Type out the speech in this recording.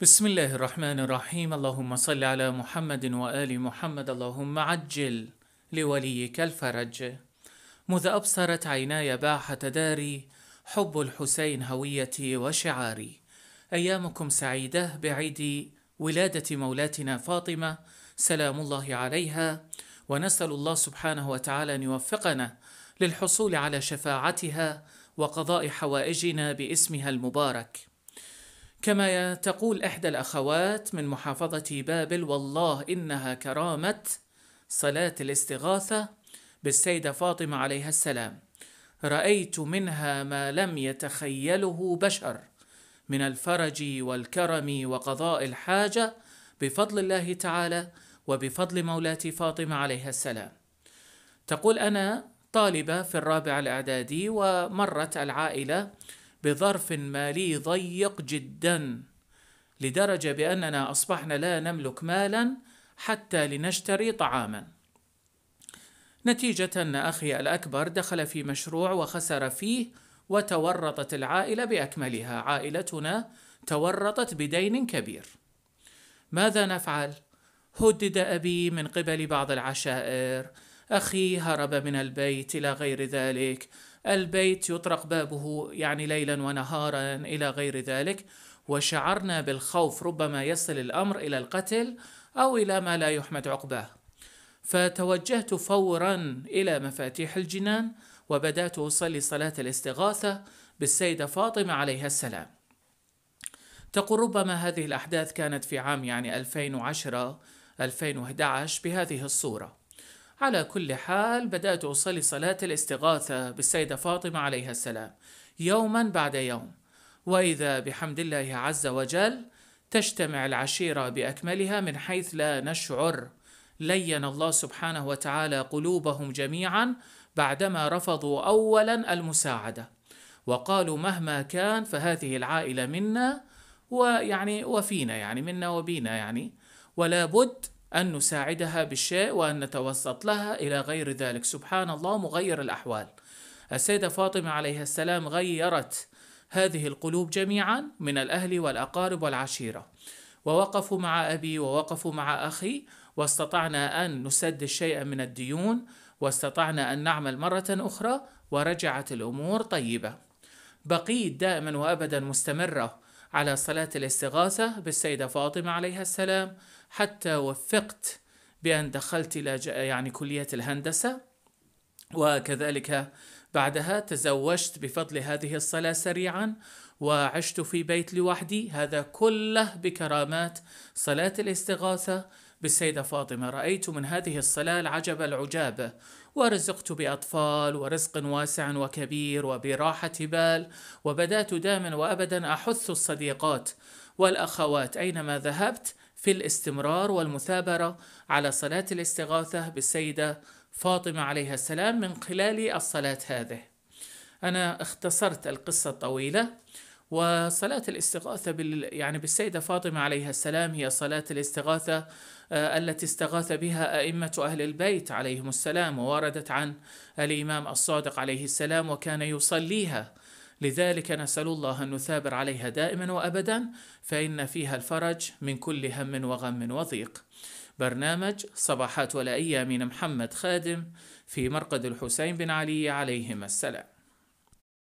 بسم الله الرحمن الرحيم اللهم صل على محمد وآل محمد اللهم عجل لوليك الفرج مذ أبصرت عيناي باحة داري حب الحسين هويتي وشعاري أيامكم سعيدة بعيد ولادة مولاتنا فاطمة سلام الله عليها ونسأل الله سبحانه وتعالى أن يوفقنا للحصول على شفاعتها وقضاء حوائجنا باسمها المبارك كما تقول إحدى الأخوات من محافظة بابل والله إنها كرامة صلاة الاستغاثة بالسيدة فاطمة عليها السلام رأيت منها ما لم يتخيله بشر من الفرج والكرم وقضاء الحاجة بفضل الله تعالى وبفضل مولاتي فاطمة عليها السلام تقول أنا طالبة في الرابع الإعدادي ومرت العائلة بظرف مالي ضيق جدا لدرجه باننا اصبحنا لا نملك مالا حتى لنشتري طعاما نتيجه ان اخي الاكبر دخل في مشروع وخسر فيه وتورطت العائله باكملها عائلتنا تورطت بدين كبير ماذا نفعل هدد ابي من قبل بعض العشائر اخي هرب من البيت الى غير ذلك البيت يطرق بابه يعني ليلا ونهارا الى غير ذلك وشعرنا بالخوف ربما يصل الامر الى القتل او الى ما لا يحمد عقباه فتوجهت فورا الى مفاتيح الجنان وبدات اصلي صلاه الاستغاثه بالسيده فاطمه عليها السلام تقول ربما هذه الاحداث كانت في عام يعني 2010 2011 بهذه الصوره على كل حال بدأت أصلي صلاة الاستغاثة بالسيدة فاطمة عليها السلام يوما بعد يوم وإذا بحمد الله عز وجل تجتمع العشيرة بأكملها من حيث لا نشعر لين الله سبحانه وتعالى قلوبهم جميعا بعدما رفضوا أولا المساعدة وقالوا مهما كان فهذه العائلة منا ويعني وفينا يعني منا وبينا يعني ولا بد أن نساعدها بالشيء وأن نتوسط لها إلى غير ذلك سبحان الله مغير الأحوال السيدة فاطمة عليها السلام غيرت هذه القلوب جميعا من الأهل والأقارب والعشيرة ووقفوا مع أبي ووقفوا مع أخي واستطعنا أن نسدد شيئا من الديون واستطعنا أن نعمل مرة أخرى ورجعت الأمور طيبة بقيت دائما وأبدا مستمرة على صلاة الاستغاثة بالسيدة فاطمة عليها السلام حتى وفقت بأن دخلت إلى يعني كلية الهندسة وكذلك بعدها تزوجت بفضل هذه الصلاة سريعا وعشت في بيت لوحدي هذا كله بكرامات صلاة الاستغاثة بالسيدة فاطمة رأيت من هذه الصلاة العجب العجاب ورزقت بأطفال ورزق واسع وكبير وبراحة بال وبدأت دائما وأبدا أحث الصديقات والأخوات أينما ذهبت في الاستمرار والمثابرة على صلاة الاستغاثة بالسيدة فاطمة عليها السلام من خلال الصلاة هذه أنا اختصرت القصة الطويلة وصلاة الاستغاثة بال يعني بالسيدة فاطمة عليها السلام هي صلاة الاستغاثة آه، التي استغاث بها أئمة أهل البيت عليهم السلام ووردت عن الإمام الصادق عليه السلام وكان يصليها لذلك نسأل الله أن نثابر عليها دائما وأبدا فإن فيها الفرج من كل هم وغم وضيق برنامج صباحات ولائية من محمد خادم في مرقد الحسين بن علي عليهما السلام